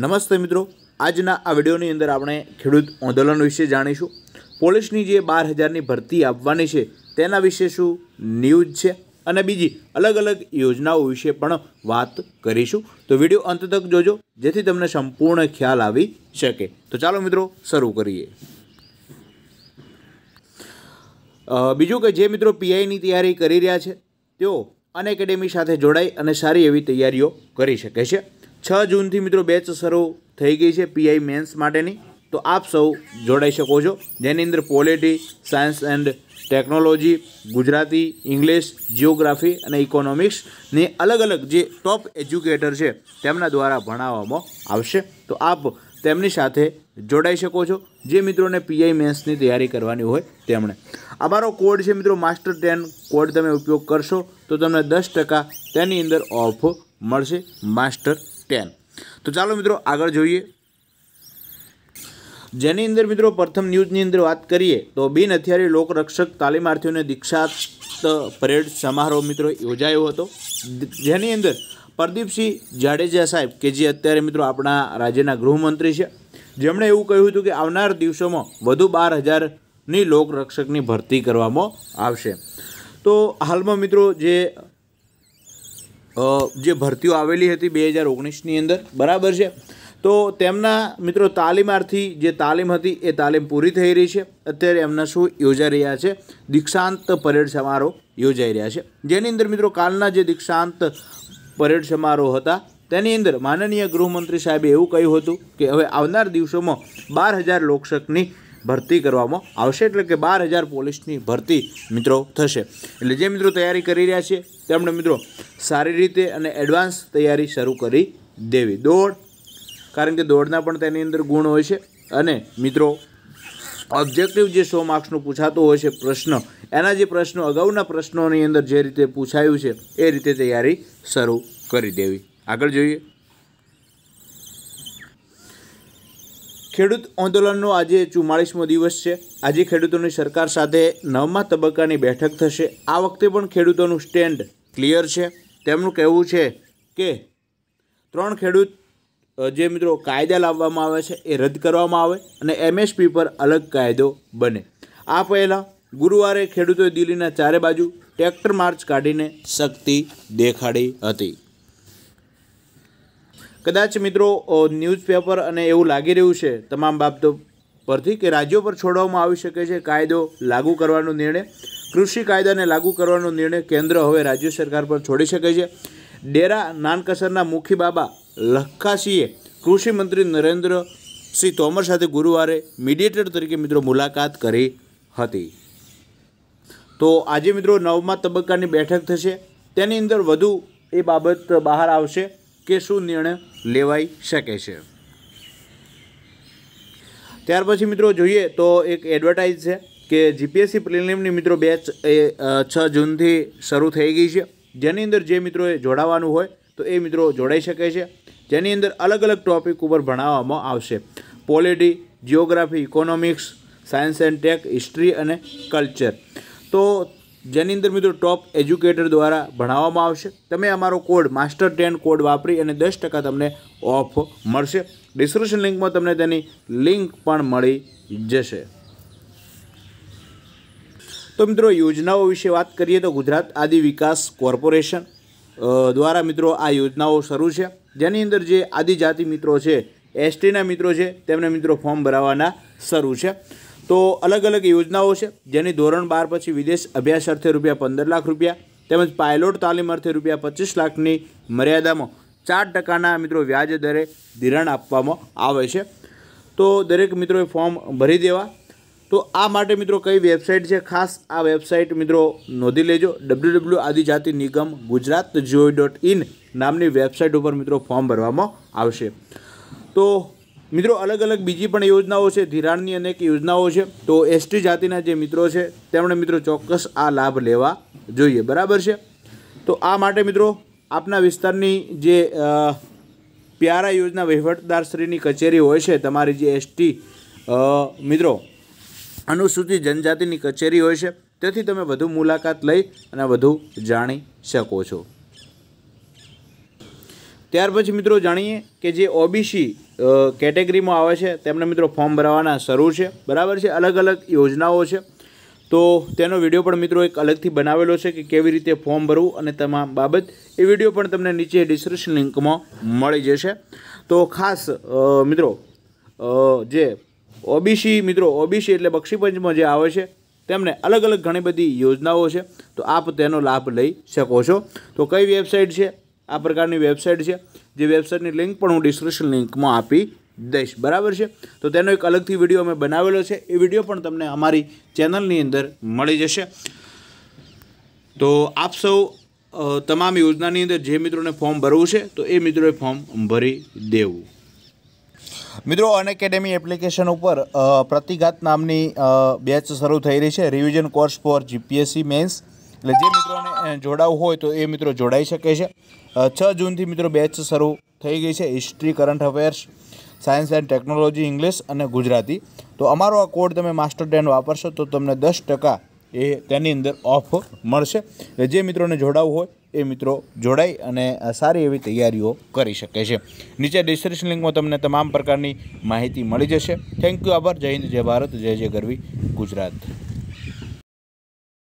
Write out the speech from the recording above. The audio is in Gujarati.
નમસ્તે મિત્રો આજના આ વિડીયોની અંદર આપણે ખેડૂત આંદોલન વિશે જાણીશું પોલીસની જે બાર હજારની ભરતી આપવાની છે તેના વિશે શું ન્યૂઝ છે અને બીજી અલગ અલગ યોજનાઓ વિશે પણ વાત કરીશું તો વિડીયો અંત તક જોજો જેથી તમને સંપૂર્ણ ખ્યાલ આવી શકે તો ચાલો મિત્રો શરૂ કરીએ બીજું કે જે મિત્રો પીઆઈની તૈયારી કરી રહ્યા છે તેઓ અન એકેડેમી સાથે જોડાઈ અને સારી એવી તૈયારીઓ કરી શકે છે છ જૂનથી મિત્રો બેચ શરૂ થઈ ગઈ છે પીઆઈ મેન્સ માટેની તો આપ સૌ જોડાઈ શકો છો જેની અંદર polity science and technology Gujarati English geography અને ઇકોનોમિક્સની અલગ અલગ જે ટોપ એજ્યુકેટર છે તેમના દ્વારા ભણાવવામાં આવશે તો આપ તેમની સાથે જોડાઈ શકો છો જે મિત્રોને પીઆઈ મેન્સની તૈયારી કરવાની હોય તેમણે અમારો કોડ છે મિત્રો માસ્ટર ટેન કોડ તમે ઉપયોગ કરશો તો તમને દસ ટકા તેની અંદર ઓફ મળશે માસ્ટર ટેન તો ચાલો મિત્રો આગળ જોઈએ જેની અંદર મિત્રો પ્રથમ ન્યૂઝની અંદર વાત કરીએ તો બિન હથિયારી લોકરક્ષક તાલીમાર્થીઓને દીક્ષાંત પરેડ સમારોહ મિત્રો યોજાયો હતો જેની અંદર પ્રદીપસિંહ જાડેજા સાહેબ કે જે અત્યારે મિત્રો આપણા રાજ્યના ગૃહમંત્રી છે જેમણે એવું કહ્યું હતું કે આવનાર દિવસોમાં વધુ બાર હજારની લોકરક્ષકની ભરતી કરવામાં આવશે તો હાલમાં મિત્રો જે જે ભરતીઓ આવેલી હતી બે હજાર ઓગણીસની અંદર બરાબર છે તો તેમના મિત્રો તાલીમાર્થી જે તાલીમ હતી એ તાલીમ પૂરી થઈ રહી છે અત્યારે એમના શું યોજાઈ રહ્યા છે દીક્ષાંત પરેડ સમારોહ યોજાઈ રહ્યા છે જેની અંદર મિત્રો કાલના જે દીક્ષાંત પરેડ સમારોહ હતા તેની અંદર માનનીય ગૃહમંત્રી સાહેબે એવું કહ્યું હતું કે હવે આવનાર દિવસોમાં બાર હજાર લોકશકની ભરતી કરવામાં આવશે એટલે કે બાર હજાર પોલીસની ભરતી મિત્રો થશે એટલે જે મિત્રો તૈયારી કરી રહ્યા છે તેમણે મિત્રો સારી રીતે અને એડવાન્સ તૈયારી શરૂ કરી દેવી દોડ કારણ કે દોડના પણ તેની અંદર ગુણ હોય છે અને મિત્રો ઓબ્જેક્ટિવ જે સો માર્ક્સનો પૂછાતો હોય છે પ્રશ્ન એના જે પ્રશ્નો અગાઉના પ્રશ્નોની અંદર જે રીતે પૂછાયું છે એ રીતે તૈયારી શરૂ કરી દેવી આગળ જોઈએ ખેડૂત આંદોલનનો આજે ચુમ્માળીસમો દિવસ છે આજે ખેડૂતોની સરકાર સાથે નવમા તબક્કાની બેઠક થશે આ વખતે પણ ખેડૂતોનું સ્ટેન્ડ ક્લિયર છે તેમનું કહેવું છે કે ત્રણ ખેડૂત જે મિત્રો કાયદા લાવવામાં આવે છે એ રદ કરવામાં આવે અને એમએસપી પર અલગ કાયદો બને આ પહેલાં ગુરુવારે ખેડૂતોએ દિલ્હીના ચારે બાજુ ટ્રેક્ટર માર્ચ કાઢીને શક્તિ દેખાડી હતી કદાચ મિત્રો ન્યૂઝપેપર અને એવું લાગી રહ્યું છે તમામ બાબતો પરથી કે રાજ્યો પર છોડવામાં આવી શકે છે કાયદો લાગુ કરવાનો નિર્ણય કૃષિ કાયદાને લાગુ કરવાનો નિર્ણય કેન્દ્ર હવે રાજ્ય સરકાર પર છોડી શકે છે ડેરા નાનકસરના મુખી બાબા લખકાશીએ કૃષિમંત્રી નરેન્દ્રસિંહ તોમર સાથે ગુરુવારે મીડિયેટર તરીકે મિત્રો મુલાકાત કરી હતી તો આજે મિત્રો નવમા તબક્કાની બેઠક થશે તેની અંદર વધુ એ બાબત બહાર આવશે કે શું નિર્ણય લેવાઈ શકે છે ત્યાર પછી મિત્રો જોઈએ તો એક એડવર્ટાઇઝ છે કે જીપીએસસી પ્રિલિમની મિત્રો બેચ એ છ જૂનથી શરૂ થઈ ગઈ છે જેની અંદર જે મિત્રોએ જોડાવાનું હોય તો એ મિત્રો જોડાઈ શકે છે જેની અંદર અલગ અલગ ટૉપિક ઉપર ભણાવવામાં આવશે polity geography economics science and tech history અને કલ્ચર તો જેની અંદર મિત્રો ટોપ એજ્યુકેટર દ્વારા ભણાવવામાં આવશે તમે અમારો કોડ માસ્ટર ટેન કોડ વાપરી અને દસ ટકા તમને ઓફ મળશે ડિસ્ક્રિપ્શન લિંકમાં તમને તેની લિંક પણ મળી જશે તો મિત્રો યોજનાઓ વિશે વાત કરીએ તો ગુજરાત આદિ વિકાસ કોર્પોરેશન દ્વારા મિત્રો આ યોજનાઓ શરૂ છે જેની અંદર જે આદિજાતિ મિત્રો છે એસટીના મિત્રો છે તેમને મિત્રો ફોર્મ ભરાવાના શરૂ છે તો અલગ અલગ યોજનાઓ છે જેની ધોરણ બાર પછી વિદેશ અભ્યાસ અર્થે રૂપિયા પંદર લાખ રૂપિયા તેમજ પાયલોટ તાલીમ અર્થે રૂપિયા પચીસ લાખની મર્યાદામાં ચાર ટકાના મિત્રો વ્યાજ દરે ધિરાણ આપવામાં આવે છે તો દરેક મિત્રોએ ફોર્મ ભરી દેવા તો આ માટે મિત્રો કઈ વેબસાઇટ છે ખાસ આ વેબસાઇટ મિત્રો નોંધી લેજો ડબલ્યુ ડબલ્યુ આદિજાતિ નિગમ ગુજરાત જીઓ ડોટ ઇન નામની વેબસાઇટ ઉપર મિત્રો ફોર્મ ભરવામાં આવશે તો મિત્રો અલગ અલગ બીજી પણ યોજનાઓ છે ધિરાણની અનેક યોજનાઓ છે તો એસટી જાતિના જે મિત્રો છે તેમણે મિત્રો ચોક્કસ આ લાભ લેવા જોઈએ બરાબર છે તો આ માટે મિત્રો આપના વિસ્તારની જે પ્યારા યોજના વહીવટદારશ્રીની કચેરી હોય છે તમારી જે એસટી મિત્રો અનુસૂચિત જનજાતિની કચેરી હોય છે તેથી તમે વધુ મુલાકાત લઈ અને વધુ જાણી શકો છો ત્યાર પછી મિત્રો જાણીએ કે જે ઓબીસી કેટેગરીમાં આવે છે તેમને મિત્રો ફોર્મ ભરાવાના શરૂ છે બરાબર છે અલગ અલગ યોજનાઓ છે તો તેનો વિડીયો પણ મિત્રો એક અલગથી બનાવેલો છે કે કેવી રીતે ફોર્મ ભરવું અને તમામ બાબત એ વિડીયો પણ તમને નીચે ડિસ્ક્રિપ્શન લિંકમાં મળી જશે તો ખાસ મિત્રો જે ઓબીસી મિત્રો ઓબીસી એટલે બક્ષીપંચમાં જે આવે છે તેમને અલગ અલગ ઘણી બધી યોજનાઓ છે તો આપ તેનો લાભ લઈ શકો છો તો કઈ વેબસાઇટ છે આ પ્રકારની વેબસાઇટ છે જે વેબસાઇટની લિંક પણ હું ડિસ્ક્રિપ્શન લિંકમાં આપી દઈશ બરાબર છે તો તેનો એક અલગથી વિડીયો અમે બનાવેલો છે એ વિડીયો પણ તમને અમારી ચેનલની અંદર મળી જશે તો આપ સૌ તમામ યોજનાની અંદર જે મિત્રોને ફોર્મ ભરવું છે તો એ મિત્રોએ ફોર્મ ભરી દેવું મિત્રો અન એપ્લિકેશન ઉપર પ્રતિઘાત નામની બેચ શરૂ થઈ રહી છે revision course for GPSC mains એટલે જે મિત્રોને જોડાવું હોય તો એ મિત્રો જોડાઈ શકે છે છ જૂનથી મિત્રો બેચ શરૂ થઈ ગઈ છે history current affairs science and technology English અને ગુજરાતી તો અમારો આ કોડ તમે માસ્ટર ટેન વાપરશો તો તમને દસ ટકા એ તેની અંદર ઓફ મળશે એટલે જે મિત્રોને જોડાવવું હોય એ મિત્રો જોડાઈ અને સારી એવી તૈયારીઓ કરી શકે છે નીચે ડિસ્ક્રિપ્શન લિંકમાં તમને તમામ પ્રકારની માહિતી મળી જશે થેન્ક યુ આભાર જય હિન્દ જય ભારત જય જય ગરવી ગુજરાત